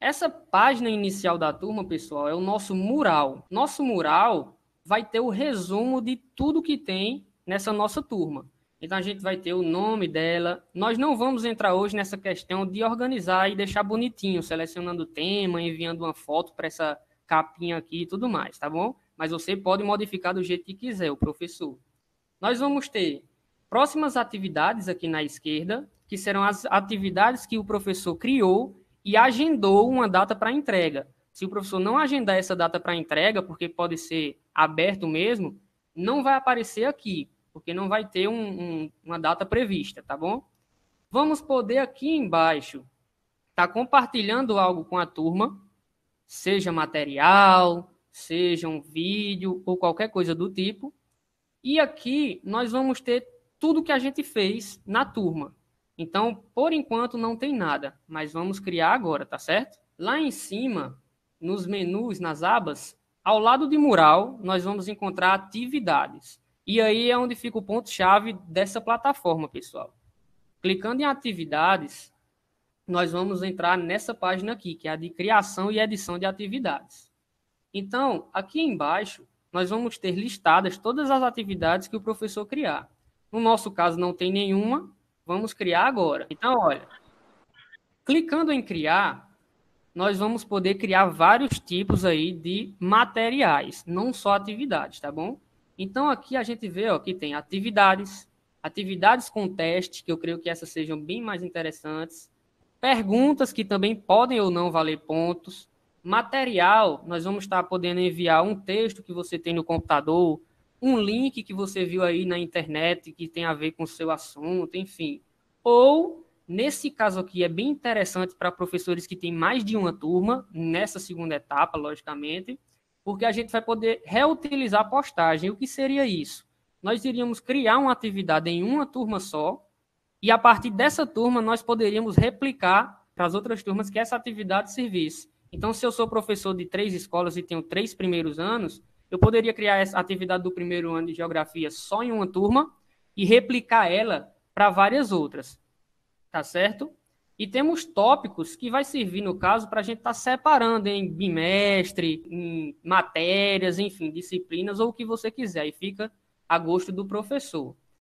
Essa página inicial da turma, pessoal, é o nosso mural. Nosso mural vai ter o resumo de tudo que tem nessa nossa turma. Então a gente vai ter o nome dela. Nós não vamos entrar hoje nessa questão de organizar e deixar bonitinho, selecionando o tema, enviando uma foto para essa capinha aqui e tudo mais, tá bom? Mas você pode modificar do jeito que quiser, o professor. Nós vamos ter próximas atividades aqui na esquerda, que serão as atividades que o professor criou e agendou uma data para entrega. Se o professor não agendar essa data para entrega, porque pode ser aberto mesmo, não vai aparecer aqui, porque não vai ter um, um, uma data prevista, tá bom? Vamos poder aqui embaixo estar tá compartilhando algo com a turma, seja material, seja um vídeo ou qualquer coisa do tipo. E aqui nós vamos ter tudo que a gente fez na turma. Então, por enquanto não tem nada, mas vamos criar agora, tá certo? Lá em cima, nos menus, nas abas, ao lado de mural, nós vamos encontrar atividades. E aí é onde fica o ponto-chave dessa plataforma, pessoal. Clicando em atividades, nós vamos entrar nessa página aqui, que é a de criação e edição de atividades. Então, aqui embaixo, nós vamos ter listadas todas as atividades que o professor criar. No nosso caso, não tem nenhuma, Vamos criar agora. Então, olha, clicando em criar, nós vamos poder criar vários tipos aí de materiais, não só atividades, tá bom? Então, aqui a gente vê ó, que tem atividades, atividades com teste, que eu creio que essas sejam bem mais interessantes, perguntas que também podem ou não valer pontos, material, nós vamos estar podendo enviar um texto que você tem no computador, um link que você viu aí na internet que tem a ver com o seu assunto, enfim. Ou, nesse caso aqui, é bem interessante para professores que têm mais de uma turma, nessa segunda etapa, logicamente, porque a gente vai poder reutilizar a postagem. O que seria isso? Nós iríamos criar uma atividade em uma turma só, e a partir dessa turma nós poderíamos replicar para as outras turmas que essa atividade servisse. Então, se eu sou professor de três escolas e tenho três primeiros anos, eu poderia criar essa atividade do primeiro ano de geografia só em uma turma e replicar ela para várias outras, tá certo? E temos tópicos que vai servir, no caso, para a gente estar tá separando em bimestre, em matérias, enfim, disciplinas ou o que você quiser. E fica a gosto do professor.